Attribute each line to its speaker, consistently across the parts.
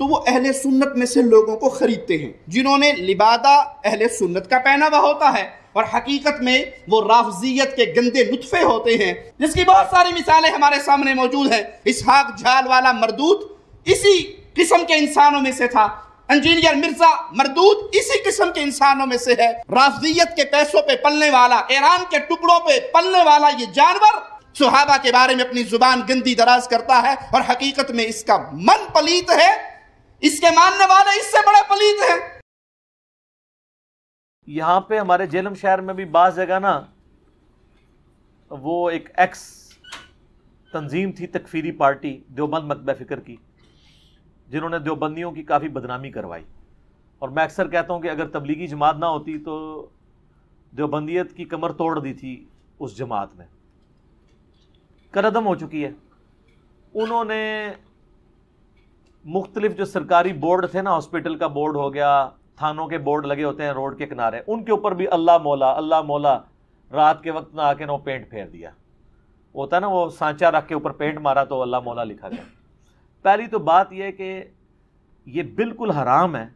Speaker 1: तो वो अहल सुन्नत में से लोगों को ख़रीदते हैं जिन्होंने लिबादा अहल सुन्नत का पहनावा होता है और हकीकत में वो राफजियत के गंदे लुत्फ़े होते हैं जिसकी बहुत सारी मिसालें हमारे सामने मौजूद हैं इसहाक झाल वाला मरदूत इसी किस्म के इंसानों में से था इंजीनियर मिर्जा मरदूत इसी किस्म के इंसानों में से है राफजियत के पैसों पे पलने वाला ईरान के टुकड़ों पे पलने वाला ये जानवर सुहाबा के बारे में अपनी जुबान गंदी दराज करता है और हकीकत में इसका मन पलीत है इसके मानने वाले इससे बड़े पलीत हैं यहां पे हमारे जेलम शहर में भी बास जगह ना वो एक एक्स तंजीम थी तकफीरी पार्टी देवबंद मकब फ़िक्र की जिन्होंने देवबंदियों की काफ़ी बदनामी करवाई और मैं अक्सर कहता हूँ कि अगर तबलीगी जमात ना होती तो देवबंदियत की कमर तोड़ दी थी उस जमात ने करदम हो चुकी है उन्होंने मुख्तलिफ जो सरकारी बोर्ड थे ना हॉस्पिटल का बोर्ड हो गया थानों के बोर्ड लगे होते हैं रोड के किनारे उनके ऊपर भी अल्लाह मौला अल्लाह मौला रात के वक्त ना आके ना वो पेंट फेर दिया होता है ना वो सांचा रख के ऊपर पेंट मारा तो अल्लाह मौला लिखा गया पहली तो बात यह है कि ये बिल्कुल हराम है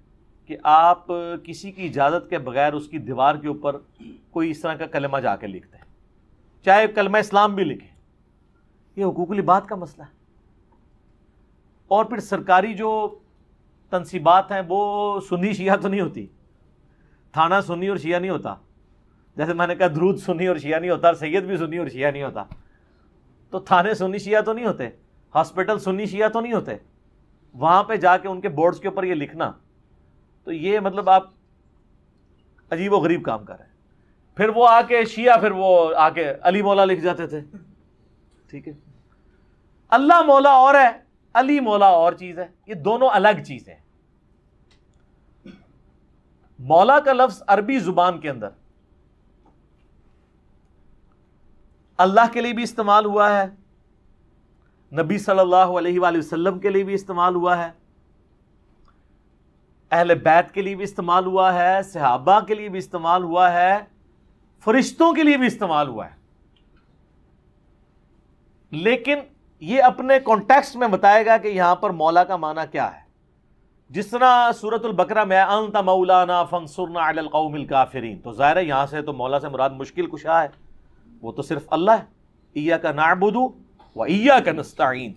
Speaker 1: कि आप किसी की इजाज़त के बगैर उसकी दीवार के ऊपर कोई इस तरह का कलमा जाके लिखते हैं चाहे कलमा इस्लाम भी लिखे ये हकूकली बात का मसला है और फिर सरकारी जो तनसीबात हैं वो सुनी शिया तो नहीं होती थाना सुनी और शिया नहीं होता जैसे मैंने कहा द्रूद सुनी और शिया नहीं होता और सैयद भी सुनी और शिया नहीं होता तो थाने सुनी शिया तो नहीं होते हॉस्पिटल सुनी शिया तो नहीं होते वहाँ पे जाके उनके बोर्ड्स के ऊपर ये लिखना तो ये मतलब आप अजीब व गरीब काम कर रहे हैं फिर वो आके शिया फिर वो आके अली मौला लिख जाते थे ठीक है अल्लाह मौला और है अली मौला और चीज़ है ये दोनों अलग चीज़ें है मौला का लफ्ज़ अरबी ज़ुबान के अंदर अल्लाह के लिए भी इस्तेमाल हुआ है नबी सल्लल्लाहु अलैहि वसल्लम के लिए भी इस्तेमाल हुआ है अहल बैत के लिए भी इस्तेमाल हुआ है सहाबा के लिए भी इस्तेमाल हुआ है फरिश्तों के लिए भी इस्तेमाल हुआ है लेकिन ये अपने कॉन्टेक्स्ट में बताएगा कि यहां पर मौला का माना क्या है जिस तरह सूरतुल बकरा में अंत मौलाना फंसुरना अलकौमिल काफिरीन तो ज़ाहिर है यहां से तो मौला से मुराद मुश्किल कुछ है वो तो सिर्फ अल्लाह है ईया का नाबुदू व ईया का नस्ताइन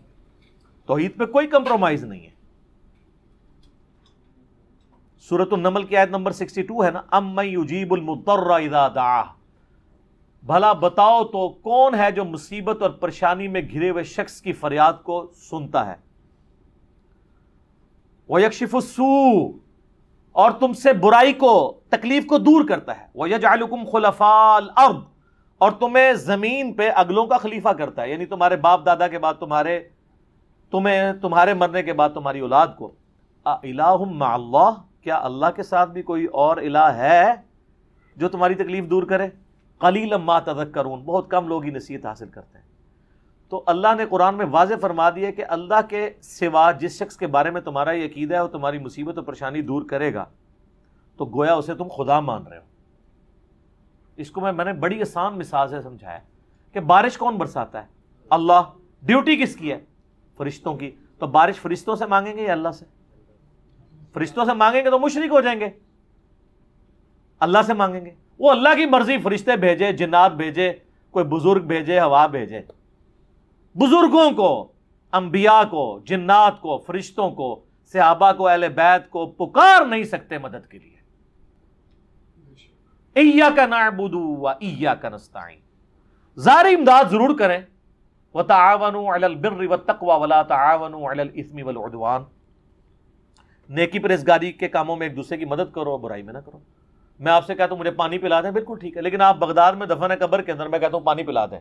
Speaker 1: तोहहीद पे कोई कंप्रोमाइज़ नहीं है सूरत नमल की आयत नंबर टू है ना अम मई भला बताओ तो कौन है जो मुसीबत और परेशानी में घिरे हुए शख्स की फरियाद को सुनता है वह यकशिफसू और तुमसे बुराई को तकलीफ को दूर करता है वह यजालकुम खुलफाल अर्द और तुम्हें ज़मीन पर अगलों का खलीफा करता है यानी तुम्हारे बाप दादा के बाद तुम्हारे तुम्हें तुम्हारे मरने के बाद तुम्हारी औलाद को अलाह क्या अल्लाह के साथ भी कोई और इला है जो तुम्हारी तकलीफ दूर करे कलील अम्मा तदक्करून बहुत कम लोग ही नसीहत हासिल करते हैं तो अल्लाह ने कुरान में वाज फरमा दिया कि अल्लाह के सिवा जिस शख्स के बारे में तुम्हारा ये अकीदा है वो तुम्हारी मुसीबत और परेशानी दूर करेगा तो गोया उसे तुम खुदा मान रहे हो इसको मैं मैंने बड़ी आसान मिसाल से समझाया कि बारिश कौन बरसाता है अल्लाह ड्यूटी किसकी है फरिश्तों की तो बारिश फरिश्तों से मांगेंगे या अल्लाह से फरिश्तों से मांगेंगे तो मुशरक हो जाएंगे अल्लाह से मांगेंगे वो अल्लाह की मर्जी फरिश्ते भेजे जिन्नात भेजे कोई बुज़ुर्ग भेजे हवा भेजे बुज़ुर्गों को अंबिया को जिन्नात को फरिश्तों को सहाबा को अहल बैत को पुकार नहीं सकते मदद के लिए ईया का नाबुदू व ईया का नस्ताइन ज़ारी इमदाद ज़रूर करें व तावन बिर व तकवा वला तावन अलस्मी उदवान नेकी परहेजगारी के कामों में एक दूसरे की मदद करो बुराई में ना करो मैं आपसे कहता हूँ मुझे पानी पिला दें बिल्कुल ठीक है लेकिन आप बगदाद में दफन है कबर के अंदर मैं कहता हूँ पानी पिला दें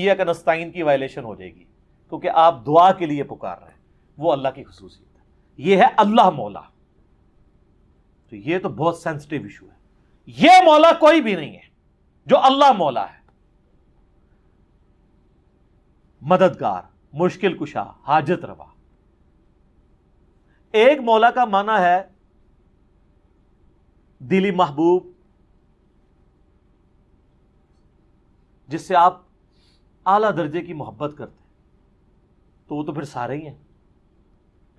Speaker 1: ईया का नस्ताइन की वायलेशन हो जाएगी क्योंकि आप दुआ के लिए पुकार रहे हैं वो अल्लाह की खसूसियत है ये है अल्लाह मौला तो ये तो बहुत सेंसिटिव इशू है ये मौला कोई भी नहीं है जो अल्लाह मौला है मददगार मुश्किल कुशा हाजत रवा एक मौला का माना है दिली महबूब जिससे आप आला दर्जे की मोहब्बत करते हैं तो वो तो फिर सारे ही हैं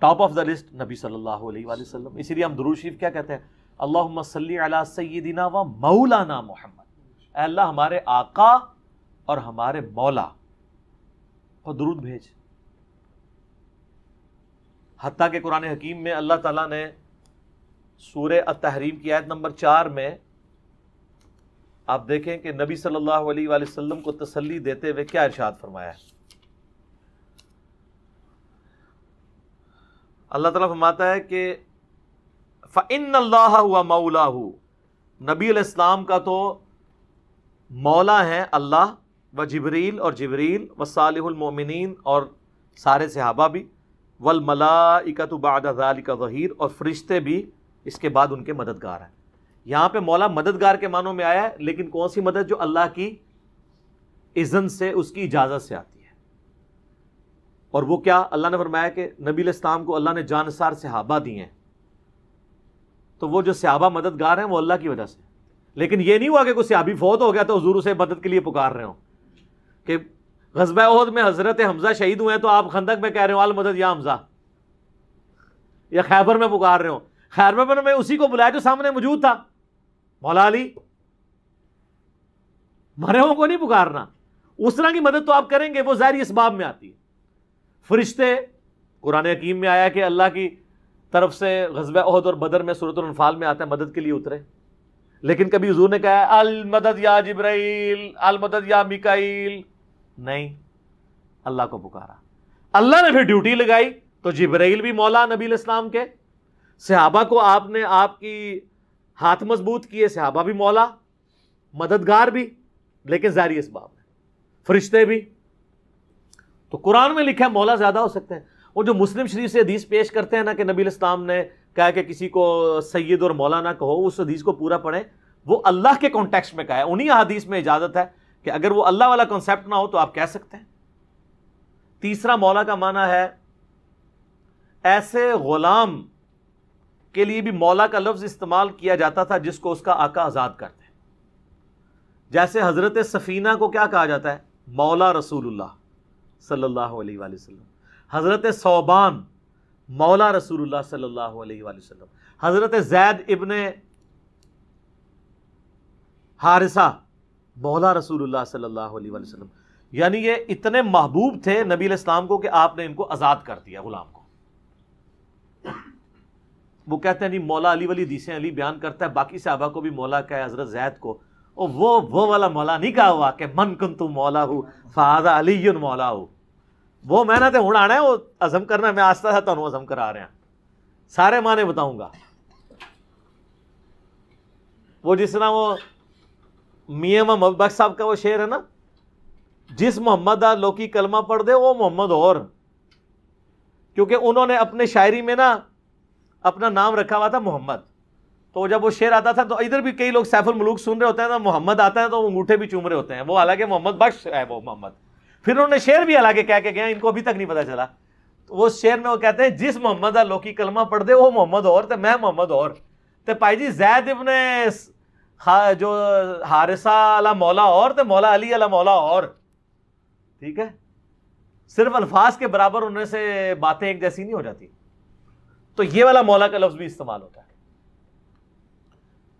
Speaker 1: टॉप ऑफ द लिस्ट नबी सल्लल्लाहु अलैहि वसल्लम इसीलिए हम दुरूद शरीफ क्या कहते हैं अल्लाह सल्ली अला सैदिना व मौलाना मोहम्मद अल्लाह हमारे आका और हमारे मौला पर दुरूद भेज हती के कुरान हकीम में अल्लाह ताला ने सूर्य तहरीम की आयत नंबर चार में आप देखें कि नबी सल्लल्लाहु अलैहि वसल्लम को तसल्ली देते हुए क्या इर्शाद फरमाया अल्लाह तला फरमाता है कि फ़िन अल्लाह हुआ मौला हु नबी इस्लाम का तो मौला है अल्लाह व जबरील और जबरील व सालमिन और सारे सहाबा भी वल मलाइकत बाद का ज़हीर और फरिश्ते भी इसके बाद उनके मददगार हैं यहाँ पे मौला मददगार के मानों में आया है लेकिन कौन सी मदद जो अल्लाह की इज़न से उसकी इजाज़त से आती है और वो क्या अल्लाह ने फरमाया कि नबी इस्लाम को अल्लाह ने जानसार सहाबा दिए हैं तो वो जो सहाबा मददगार हैं वो अल्लाह की वजह से लेकिन ये नहीं हुआ कि कोई सहाबी फौत हो गया तो हजूर उसे मदद के लिए पुकार रहे हो कि गजबा ओहद में हजरत हमजा शहीद हुए हैं तो आप खंदक में कह रहे हो आल मदद या हमजा या खैबर में पुकार रहे हो खैरबन में उसी को बुलाया जो सामने मौजूद था मौला अली मरे हुओं को नहीं पुकारना उस तरह की मदद तो आप करेंगे वो ज़ाहिर इस बाब में आती है फरिश्ते कुरान हकीम में आया कि अल्लाह की तरफ से गजब अहद और बदर में सूरत अनफाल में आता है मदद के लिए उतरे लेकिन कभी हजूर ने कहा अल मदद या जब्राइल अल मदद या मिकाइल नहीं अल्लाह को पुकारा अल्लाह ने फिर ड्यूटी लगाई तो जिब्राइल भी मौला नबी इस्लाम के सहाबा को आपने आपकी हाथ मजबूत किए सहाबा भी मौला मददगार भी लेकिन जारी इस बाब में फरिश्ते भी तो कुरान में लिखा है मौला ज़्यादा हो सकते हैं वो जो मुस्लिम शरीफ से हदीस पेश करते हैं ना कि नबी इस्लाम ने कहा कि किसी को सैयद और मौला ना कहो उस हदीस को पूरा पढ़े वो अल्लाह के कॉन्टेक्स्ट में कहा है उन्हीं हदीस में इजाज़त है कि अगर वो अल्लाह वाला कॉन्सेप्ट ना हो तो आप कह सकते हैं तीसरा मौला का माना है ऐसे गुलाम के लिए भी मौला का लफ्ज़ इस्तेमाल किया जाता था जिसको उसका आका आज़ाद करते हैं जैसे हज़रत सफ़ीना को क्या कहा जाता है मौला रसूल सल्लल्लाहु हज़रत सोबान मौला रसूल सल्लल्लाहु हज़रत जैद इबन हारिसा मौला रसूल सल्लल्लाहु अलैहि यानी ये इतने महबूब थे नबी इस्लाम को कि आपने इनको आज़ाद कर दिया ग़ुलाम को वो कहते हैं नहीं मौला अली वाली दीसें अली बयान करता है बाकी साहबा को भी मौला कहे हज़रत जैद को और वो वो वाला मौला नहीं कहा हुआ कि मन कन तुम मौला हो फादा अली मौला हो वो मैं ना तो हूँ आना है वो अजम करना मैं आस्था था थानू अजम करा रहा सारे माने बताऊंगा वो जिस तरह वो मियाँ मोहम्मद बख्श साहब का वो शेर है ना जिस मोहम्मद का लोकी कलमा पढ़ दे वो मोहम्मद और क्योंकि उन्होंने अपने शायरी में ना अपना नाम रखा हुआ था मोहम्मद तो जब वो शेर आता था तो इधर भी कई लोग सैफुल मलूक सुन रहे होते हैं तो मोहम्मद आता है तो वो अंगूठे भी चूम रहे होते हैं वो हालांकि मोहम्मद बख्श है वो मोहम्मद फिर उन्होंने शेर भी हालांकि कह के गया इनको अभी तक नहीं पता चला तो वो शेर में वो कहते हैं जिस मोहम्मद का लोकी कलमा दे वो मोहम्मद और तो मैं मोहम्मद और तो भाई जी जैद इबन जो हारिसा अला मौला और तो मौला अली अला मौला और ठीक है सिर्फ अल्फाज के बराबर उनमें से बातें एक जैसी नहीं हो जाती तो ये वाला मौला का लफ्ज भी इस्तेमाल होता है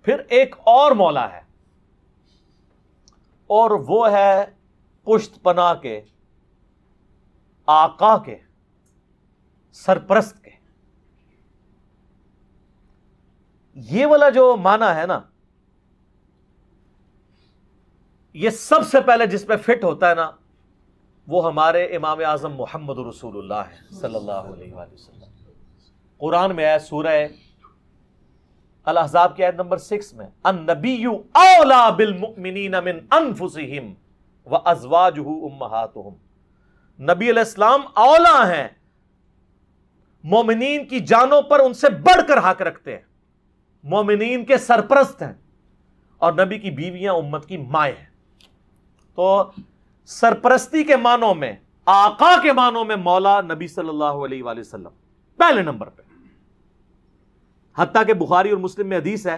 Speaker 1: फिर एक और मौला है और वो है पुश्त पना के आका के सरपरस्त के ये वाला जो माना है ना ये सबसे पहले जिस पे फिट होता है ना वो हमारे इमाम आजम मोहम्मद रसूल है सल्लल्लाहु अलैहि वसल्लम कुरान में आया सूरह अल की आयत नंबर सिक्स में अन नबी औला बिल मुमिनीन मिन अनफुसिहिम व अजवाज उम्महातुहुम नबी अलैहिस्सलाम औला हैं मोमिनीन की जानों पर उनसे बढ़कर हक रखते हैं मोमिनीन के सरपरस्त हैं और नबी की बीवियां उम्मत की माए हैं तो सरपरस्ती के मानों में आका के मानों में मौला नबी सल्लल्लाहु अलैहि वसल्लम पहले नंबर पर हती के बुखारी और मुस्लिम में हदीस है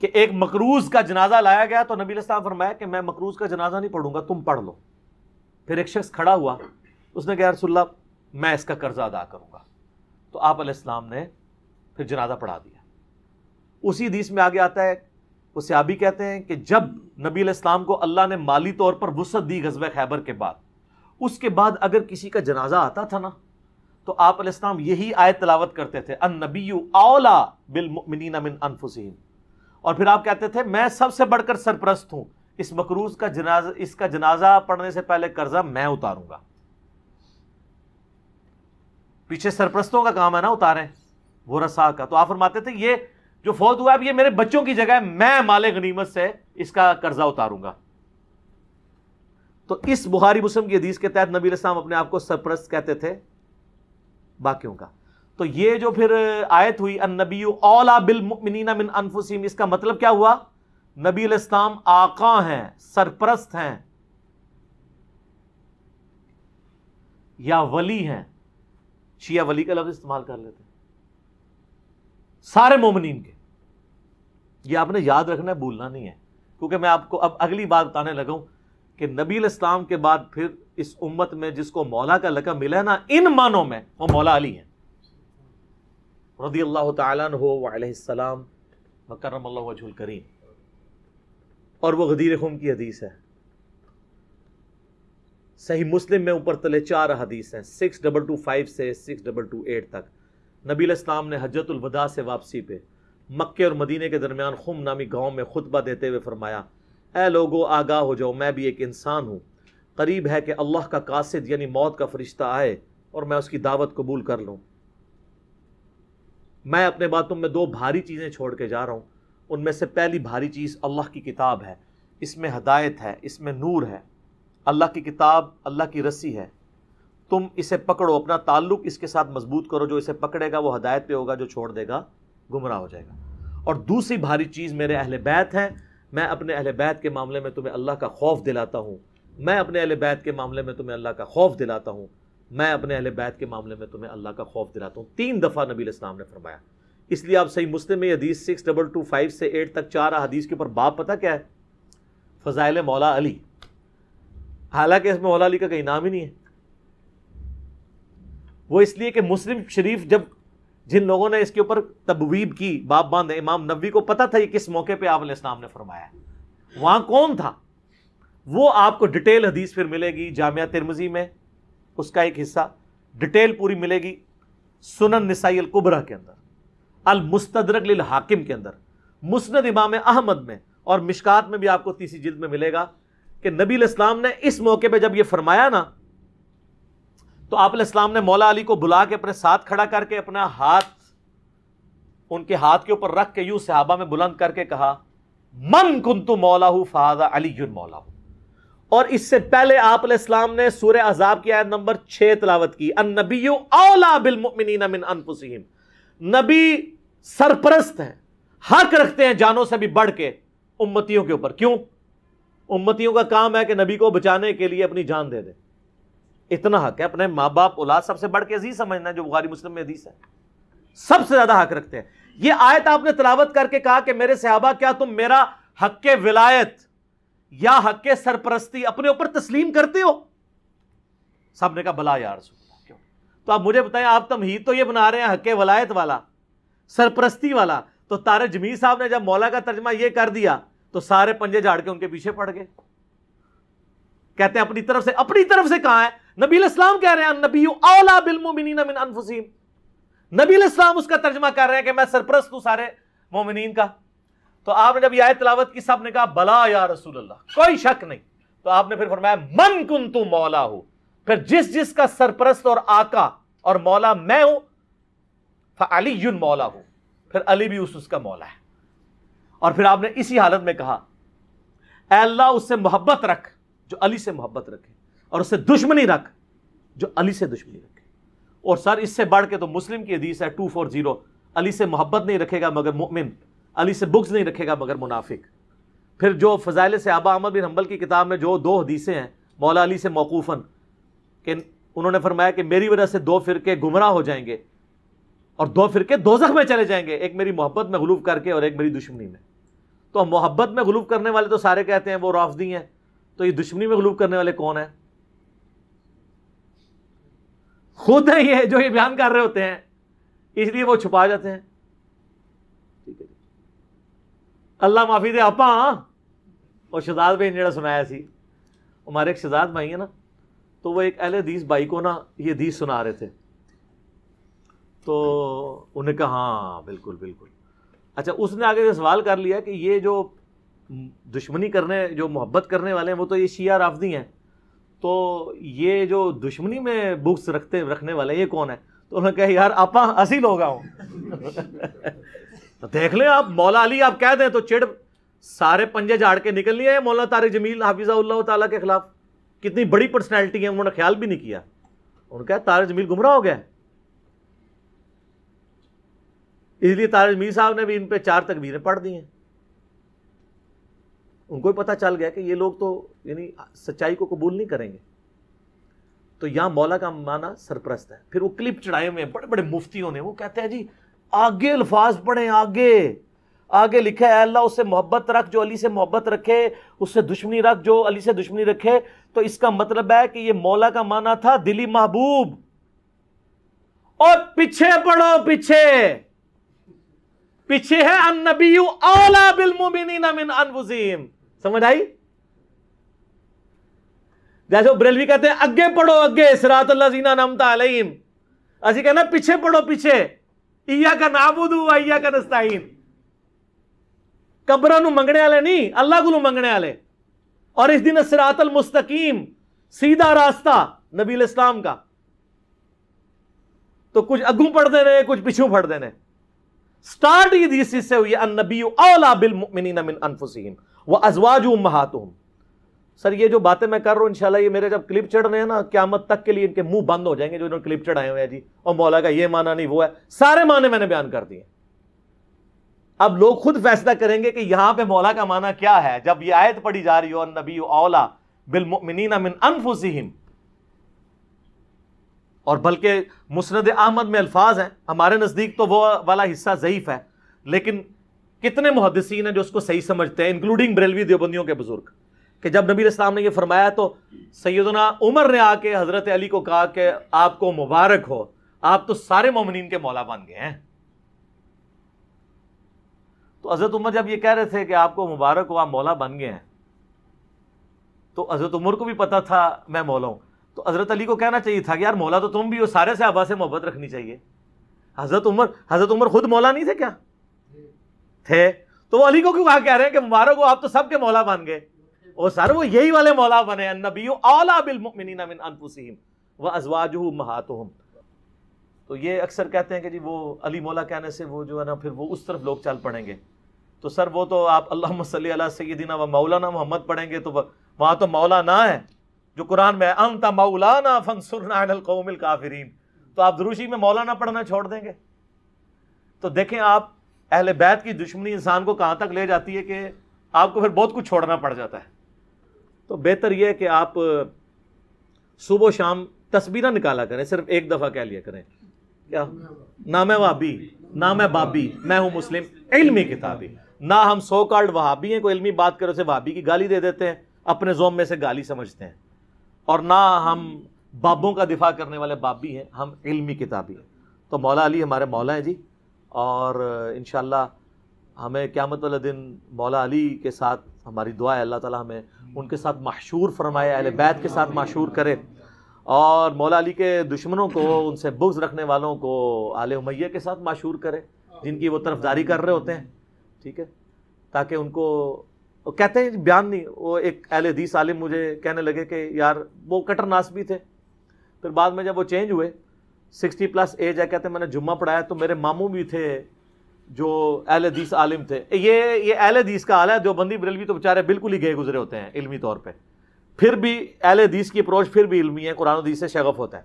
Speaker 1: कि एक मकरूज का जनाजा लाया गया तो नबी साहब फरमाया कि मैं मकरूज का जनाजा नहीं पढ़ूंगा तुम पढ़ लो फिर एक शख्स खड़ा हुआ उसने कहा रसुल्ला मैं इसका कर्जा अदा करूंगा तो आप अलैहिस्सलाम ने फिर जनाजा पढ़ा दिया उसी हदीस में आगे आता है उसे आबी कहते हैं कि जब नबी इस्लाम को अल्लाह ने माली तौर पर वसत दी गजब खैबर के बाद उसके बाद अगर किसी का जनाजा आता था ना तो आप अलैहिस्सलाम यही आयत तलावत करते थे अन नबी औला बिल मिनीना मिन अनफुसिन और फिर आप कहते थे मैं सबसे बढ़कर सरप्रस्त हूं इस मकरूज का जनाजा इसका जनाजा पढ़ने से पहले कर्जा मैं उतारूंगा पीछे सरप्रस्तों का काम है ना उतारे वो रसा का तो आप फरमाते थे ये जो फौत हुआ अब ये मेरे बच्चों की जगह मैं माले गनीमत से इसका कर्जा उतारूंगा तो इस बुहारी मुस्लिम की हदीस के तहत नबी इस्लाम अपने आप को सरप्रस्त कहते थे बाकियों का तो ये जो फिर आयत हुई नबी औला बिल मिनीना मिन अनफुसीम इसका मतलब क्या हुआ नबी इस्लाम आका हैं सरपरस्त हैं या वली हैं शिया वली का लफ्ज इस्तेमाल कर लेते सारे मोमिन के ये आपने याद रखना है भूलना नहीं है क्योंकि मैं आपको अब अगली बात बताने लगा हूं कि नबी इस्लाम के बाद फिर इस उम्मत में जिसको मौला का लकब मिला है ना इन मानों में वो मौला अली हैं रदी अल्लाह तसलाम वकरम वजुल करीम और वो गदीर खुम की हदीस है सही मुस्लिम में ऊपर तले चार हदीस हैं सिक्स डबल टू फाइव से सिक्स डबल टू एट तक नबी इस्लाम ने हजरतुलवदा से वापसी पे मक्के और मदीने के दरमियान खुम नामी गाँव में खुतबा देते हुए फरमाया ए लोगो आगा हो जाओ मैं भी एक इंसान हूँ करीब है कि अल्लाह का कासिद यानी मौत का फरिश्ता आए और मैं उसकी दावत कबूल कर लूँ मैं अपने बातों में दो भारी चीज़ें छोड़ के जा रहा हूँ उनमें से पहली भारी चीज़ अल्लाह की किताब है इसमें हदायत है इसमें नूर है अल्लाह की किताब अल्लाह की रस्सी है तुम इसे पकड़ो अपना ताल्लुक इसके साथ मजबूत करो जो इसे पकड़ेगा वो हदायत पे होगा जो छोड़ देगा गुमराह हो जाएगा और दूसरी भारी चीज़ मेरे अहल बैत हैं मैं अपने अहले बैत के मामले में तुम्हें अल्लाह का खौफ दिलाता हूँ मैं अपने अहले बैत के मामले में तुम्हें अल्लाह का खौफ दिलाता हूँ मैं अपने अहले बैत के मामले में तुम्हें अल्लाह का खौफ दिलाता हूँ तीन दफ़ा नबी इस्लाम ने फरमाया इसलिए आप सही मुस्लिम में हदीस सिक्स डबल टू फाइव से एट तक चार हदीस के ऊपर बाप पता क्या है फ़जाइल मौला अली हालांकि इसमें मौला अली का कहीं नाम ही नहीं है वो इसलिए कि मुस्लिम शरीफ जब जिन लोगों ने इसके ऊपर तबवीब की बाप बांधे इमाम नबी को पता था ये किस मौके पर आप इस्लाम ने फरमाया वहां कौन था वो आपको डिटेल हदीस फिर मिलेगी जामिया तिरमजी में उसका एक हिस्सा डिटेल पूरी मिलेगी सुनन नसाई अलकुबरा के अंदर अल मुस्तदरक हाकिम के अंदर मुस्नद इमाम अहमद में और मिशकात में भी आपको तीसरी जिल्द में मिलेगा कि नबी इस्लाम ने इस मौके पर जब यह फरमाया ना तो आप इस्लाम ने मौला अली को बुला के अपने साथ खड़ा करके अपना हाथ उनके हाथ के ऊपर रख के यू सहाबा में बुलंद करके कहा मन कुंतु मौलाहू फहादा अली मौला और इससे पहले आप इस्लाम ने सूर्य अजाब की आयत नंबर छह तलावत की अन नबी औला बिल मिन अनफुसिम नबी सरपरस्त हैं हक रखते हैं जानों से भी बढ़ के उम्मतियों के ऊपर क्यों उम्मतियों का काम है कि नबी को बचाने के लिए अपनी जान दे दे इतना हक है अपने माँ बाप औलाद सबसे बढ़ के अजीज समझना है जो बुखारी मुस्लिम में अजीज है सबसे ज्यादा हक रखते हैं ये आयत आपने तलावत करके कहा कि मेरे सहाबा क्या तुम मेरा हक विलायत या हक सरपरस्ती अपने ऊपर तस्लीम करते हो साहब कहा भला यार क्यों तो आप मुझे बताएं आप तमहीद तो ये बना रहे हैं हक वलायत वाला सरपरस्ती वाला तो तारे जमीर साहब ने जब मौला का तर्जमा यह कर दिया तो सारे पंजे झाड़ के उनके पीछे पड़ गए कहते हैं अपनी तरफ से अपनी तरफ से कहा है नबी इस्लाम कह रहे हैं नबी औला बिलमोमिन मिन अनफुसीम इस्लाम उसका तर्जमा कर रहे हैं कि मैं सरप्रस्त हूं सारे मोमिन का तो आपने जब आयत तलावत की सब ने कहा बला या रसूल कोई शक नहीं तो आपने फिर फरमाया मन कुन तू मौला हो फिर जिस जिसका का सरप्रस्त और आका और मौला मैं हूं अली युन मौला हो फिर अली भी उस उसका मौला है और फिर आपने इसी हालत में कहा अल्लाह उससे मोहब्बत रख जो अली से मोहब्बत रखे और उससे दुश्मनी रख जो अली से दुश्मनी रखे और सर इससे बढ़ के तो मुस्लिम की हदीस है टू फोर जीरो अली से मोहब्बत नहीं रखेगा मगर मुमिन अली से बुक्स नहीं रखेगा मगर मुनाफिक फिर जो फ़जाइल से आबा अहमद बिन हम्बल की किताब में जो दो हदीसें हैं मौला अली से मौकूफ़न के उन्होंने फरमाया कि मेरी वजह से दो फ़िरके गुमराह हो जाएंगे और दो फ़िरके दोजख में चले जाएंगे एक मेरी मोहब्बत में गलूफ करके और एक मेरी दुश्मनी में तो मोहब्बत में गलूफ करने वाले तो सारे कहते हैं वो राफदी हैं तो ये दुश्मनी में गलूफ करने वाले कौन हैं खुद है ये जो ये बयान कर रहे होते हैं इसलिए वो छुपा जाते हैं ठीक है अल्लाह माफी दे आप हाँ। और शहजाद भाई ने जरा सुनाया सी हमारे एक शहजाद भाई है ना तो वो एक अहले दीस भाई को ना ये दीस सुना रहे थे तो उन्हें कहा हाँ बिल्कुल बिल्कुल अच्छा उसने आगे से सवाल कर लिया कि ये जो दुश्मनी करने जो मोहब्बत करने वाले हैं वो तो ये शिया राफदी हैं तो ये जो दुश्मनी में बुक्स रखते रखने वाले ये कौन है तो उन्होंने कहा यार आप असी लोग आओ तो देख लें आप मौला अली आप कह दें तो चिड़ सारे पंजे झाड़ के निकल लिए मौला तारिक जमील हाफिज़ा ताला के खिलाफ कितनी बड़ी पर्सनैलिटी है उन्होंने ख्याल भी नहीं किया उन्होंने कहा तारिक जमील गुमराह हो गया इसलिए तारिक जमील साहब ने भी इन पर चार तकबीरें पढ़ दी हैं उनको भी पता चल गया कि ये लोग तो यानी सच्चाई को कबूल नहीं करेंगे तो यहां मौला का माना सरप्रस्त है फिर वो क्लिप चढ़ाए हुए बड़े बड़े मुफ्तियों ने वो कहते हैं जी आगे अल्फाज पढ़े आगे आगे लिखा है अल्लाह उससे मोहब्बत रख जो अली से मोहब्बत रखे उससे दुश्मनी रख जो अली से दुश्मनी रखे तो इसका मतलब है कि ये मौला का माना था दिली महबूब और पीछे पढ़ो पीछे पीछे है अन नबी औला बिल समझ आई जैसे वो ब्रेलवी कहते हैं अगे पढ़ो अगे सरात लजीना नमता अलहीम असि कहना पीछे पढ़ो पीछे इया का नाबुद आइया का नस्ताइन कबरों मंगने वाले नहीं अल्लाह को मंगने वाले और इस दिन सरातल मुस्तकीम सीधा रास्ता नबील इस्लाम का तो कुछ अगू पढ़ देने कुछ पिछू पढ़ देने स्टार्ट ही इस चीज से हुई अन नबी औला बिल मिन अनफुसीम व अजवाज उम्मातुम सर ये जो बातें मैं कर रहा हूँ इनशाला ये मेरे जब क्लिप चढ़ रहे हैं ना क्यामत तक के लिए इनके मुंह बंद हो जाएंगे जो इन्होंने क्लिप चढ़ाए हुए हैं जी और मौला का ये माना नहीं वो है सारे माने मैंने बयान कर दिए अब लोग खुद फैसला करेंगे कि यहां पर मौला का माना क्या है जब यह आयत पड़ी जा रही हो नबी ओला बिलमिन मिन अनफुसिहिम और बल्कि मुसरद अहमद में अल्फाज हैं हमारे नज़दीक तो वो वाला हिस्सा ज़यीफ़ है लेकिन कितने मुहदसिन हैं जो उसको सही समझते हैं इंक्लूडिंग बरेलवी देवबंदियों के बुजुर्ग कि जब नबी इस्लाम ने यह फरमाया तो सैदना उमर ने आके हज़रत अली को कहा कि आपको मुबारक हो आप तो सारे ममिन के मौला बन गए हैं तो हज़रत उमर जब ये कह रहे थे कि आपको मुबारक हो आप मौला बन गए हैं तो हज़रत उमर को भी पता था मैं मौला हूँ तो हज़रत अली को कहना चाहिए था कि यार मौला तो तुम भी हो सारे से आबा से मोहब्बत रखनी चाहिए हज़रत उमर हज़रत उमर खुद मौला नहीं थे क्या थे तो वो अली को क्यों कहा कह रहे हैं कि मुबारक हो आप तो सबके मौला बन गए ओ सर वो यही वाले मौला बने तो ये अक्सर कहते हैं कि जी वो अली मौला कहने से वो जो है ना फिर वो उस तरफ लोग चल पड़ेंगे तो सर वो तो आप अल्लाह सल सदीना व मौलाना मोहम्मद पढ़ेंगे तो वहाँ तो मौला ना है जो कुरान में है अमता मौलाना फंसुरनाकौमिल तो आप दुरुषी में मौलाना पढ़ना छोड़ देंगे तो देखें आप अहल बैत की दुश्मनी इंसान को कहाँ तक ले जाती है कि आपको फिर बहुत कुछ छोड़ना पड़ जाता है तो बेहतर यह है कि आप सुबह शाम तस्वीर निकाला करें सिर्फ एक दफ़ा कह लिया करें क्या ना मैं वहाबी ना मैं बाबी मैं हूँ मुस्लिम इलमी किताबी ना हम सो कार्ड वहाबी हैं कोई इल्मी बात करो उसे वहाबी की गाली दे देते हैं अपने जोम में से गाली समझते हैं और ना हम बाबों का दिफा करने वाले बाबी हैं हम इलमी किताबी हैं तो मौला अली हमारे मौला हैं जी और इन हमें क़्यामत वाले दिन मौला अली के साथ हमारी दुआ है अल्लाह ताला हमें उनके साथ मशहूर फरमाए अल बैत के साथ मशहूर करे और मौला अली के दुश्मनों को उनसे बुग्ज रखने वालों को आल उमैया के साथ मशहूर करे जिनकी वो तरफदारी कर रहे होते हैं ठीक है ताकि उनको कहते हैं बयान नहीं वो एक अहल हदीस आलिम मुझे कहने लगे कि यार वो कटरनास भी थे फिर बाद में जब वो चेंज हुए सिक्सटी प्लस एज है कहते मैंने जुम्मा पढ़ाया तो मेरे मामू भी थे जो अहल हदीस आलिम थे ये ये अहल हदीस का आला है देवबंदी बरेलवी तो बेचारे बिल्कुल ही गए गुजरे होते हैं इलमी तौर पर फिर भी अहल हदीस की अप्रोच फिर भी इलमी है कुरान हदीस से शगफ होता है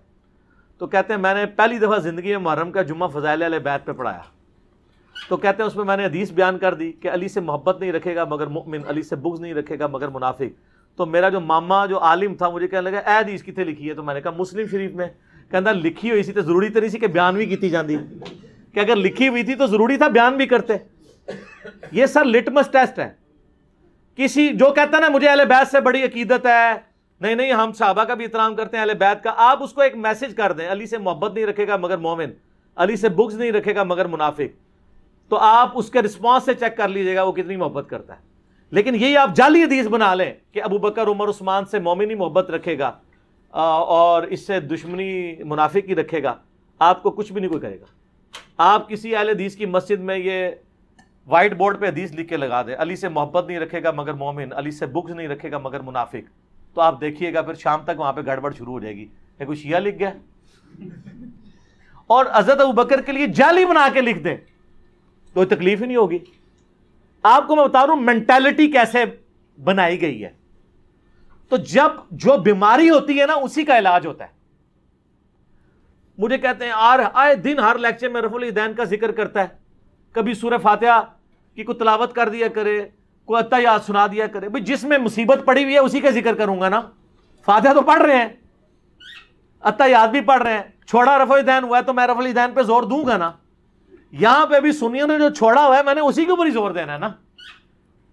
Speaker 1: तो कहते हैं मैंने पहली दफ़ा ज़िंदगी में मुहर्रम का जुम्मा फ़जाइल अल बैत पर पढ़ाया तो कहते हैं उसमें मैंने हदीस बयान कर दी कि अली से मोहब्बत नहीं रखेगा मगर मुमिन अली से बुग्ज़ नहीं रखेगा मगर मुनाफिक तो मेरा जो मामा जो आलिम था मुझे कहने लगा ए हदीस कितने लिखी है तो मैंने कहा मुस्लिम शरीफ में ਕਹਿੰਦਾ लिखी हुई ਸੀ ਤੇ ਜ਼ਰੂਰੀ ਤਾਂ ਨਹੀਂ ਸੀ ਕਿ ਬਿਆਨ ਵੀ ਕੀਤੀ ਜਾਂਦੀ ਕਿ ਅਗਰ ਲਿਖੀ हुई थी तो जरूरी था बयान भी करते ये सर लिटमस टेस्ट है किसी जो कहता ना मुझे अले बैद से बड़ी अकीदत है नहीं नहीं हम साहबा का भी इतना करते हैं अहले बैद का आप उसको एक मैसेज कर दें अली से मोहब्बत नहीं रखेगा मगर मोमिन अली से बुक्स नहीं रखेगा मगर मुनाफिक तो आप उसके रिस्पॉन्स से चेक कर लीजिएगा वो कितनी मोहब्बत करता है लेकिन यही आप जाली हदीस बना लें कि अबू बकर उमर उस्मान से मोमिन ही मोहब्बत रखेगा और इससे दुश्मनी मुनाफे की रखेगा आपको कुछ भी नहीं कोई करेगा आप किसी आल हदीस की मस्जिद में ये वाइट बोर्ड पे हदीस लिख के लगा दे अली से मोहब्बत नहीं रखेगा मगर मोमिन अली से बुक्स नहीं रखेगा मगर मुनाफिक तो आप देखिएगा फिर शाम तक वहाँ पे गड़बड़ शुरू हो जाएगी या कोई शिया लिख गया और अजरत अबू बकर के लिए जाली बना के लिख दें कोई तो तकलीफ ही नहीं होगी आपको मैं बता रहा हूँ मैंटेलिटी कैसे बनाई गई है तो जब जो बीमारी होती है ना उसी का इलाज होता है मुझे कहते हैं आर आए दिन हर लेक्चर में रफुल दैन का जिक्र करता है कभी सूर्य फातह की को तलावत कर दिया करे को अत्ता याद सुना दिया करे भाई जिसमें मुसीबत पड़ी हुई है उसी का जिक्र करूंगा ना फातह तो पढ़ रहे हैं अत्ता याद भी पढ़ रहे हैं छोड़ा रफुल दैन हुआ है तो मैं रफुल दैन पर जोर दूंगा ना यहां पे भी सुनियो ने जो छोड़ा हुआ है मैंने उसी के ऊपर ही जोर देना है ना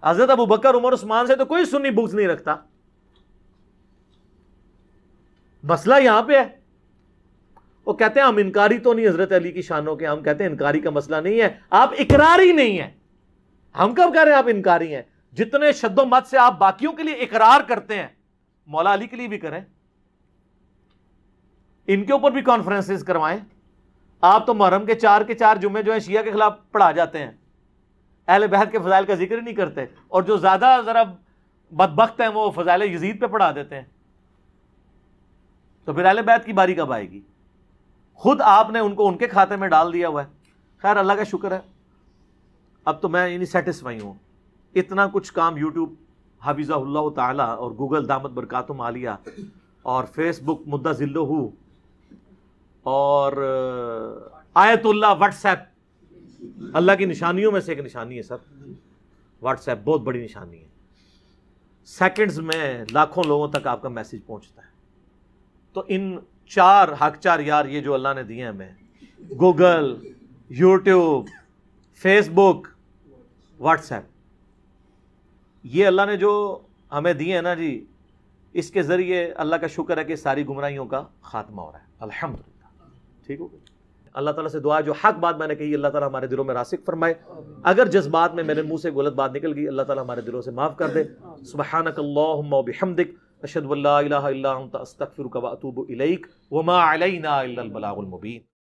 Speaker 1: हजरत अबू बकर उमर उस्मान से तो कोई सुन्नी बुक्स नहीं रखता मसला यहां पर है वो कहते हैं हम इनकारी तो नहीं हजरत अली की शानों के हम कहते हैं इनकारी का मसला नहीं है आप इकरार ही नहीं है हम कब कह रहे हैं आप इनकारी हैं जितने शब्दों मत से आप बाकियों के लिए इकरार करते हैं मौला अली के लिए भी करें इनके ऊपर भी कॉन्फ्रेंसेस करवाएं आप तो मुहर्रम के चार के चार जुमे जो है शिया के खिलाफ पढ़ा जाते हैं अहल बहद के फजाइल का जिक्र नहीं करते और जो ज़्यादा ज़रा बदबख्त हैं वो फजाइल यजीद पर पढ़ा देते हैं तो फिर अहल बैत की बारी कब आएगी खुद आपने उनको उनके खाते में डाल दिया हुआ है खैर अल्लाह का शुक्र है अब तो मैं यानी सेटिस्फाई हूँ इतना कुछ काम यूट्यूब हाफिज़ाल्ला ताला और गूगल दामद बरकातुम आलिया और फेसबुक मुद्दा जिल्लो हु और आयतुल्ला व्हाट्सएप अल्लाह की निशानियों में से एक निशानी है सर व्हाट्सएप बहुत बड़ी निशानी है सेकंड्स में लाखों लोगों तक आपका मैसेज पहुंचता है तो इन चार हक चार यार ये जो अल्लाह ने दिए हमें गूगल यूट्यूब फेसबुक व्हाट्सएप ये अल्लाह ने जो हमें दिए हैं ना जी इसके ज़रिए अल्लाह का शुक्र है कि सारी गुमराहियों का खात्मा हो रहा है अलहमद ठीक हो गया अल्लाह तला से दुआ जो हक बात मैंने कही अल्लाह ताला हमारे दिलों में रासिक फरमाए अगर जज्बात में मेरे मुंह से गलत बात निकल गई अल्लाह तला हमारे दिलों से माफ़ कर दे सुबह सुबहानक बिहमदिक أشهد أن لا إله إلا أنت أستغفرك وأتوب إليك وما علينا إلا البلاغ المبين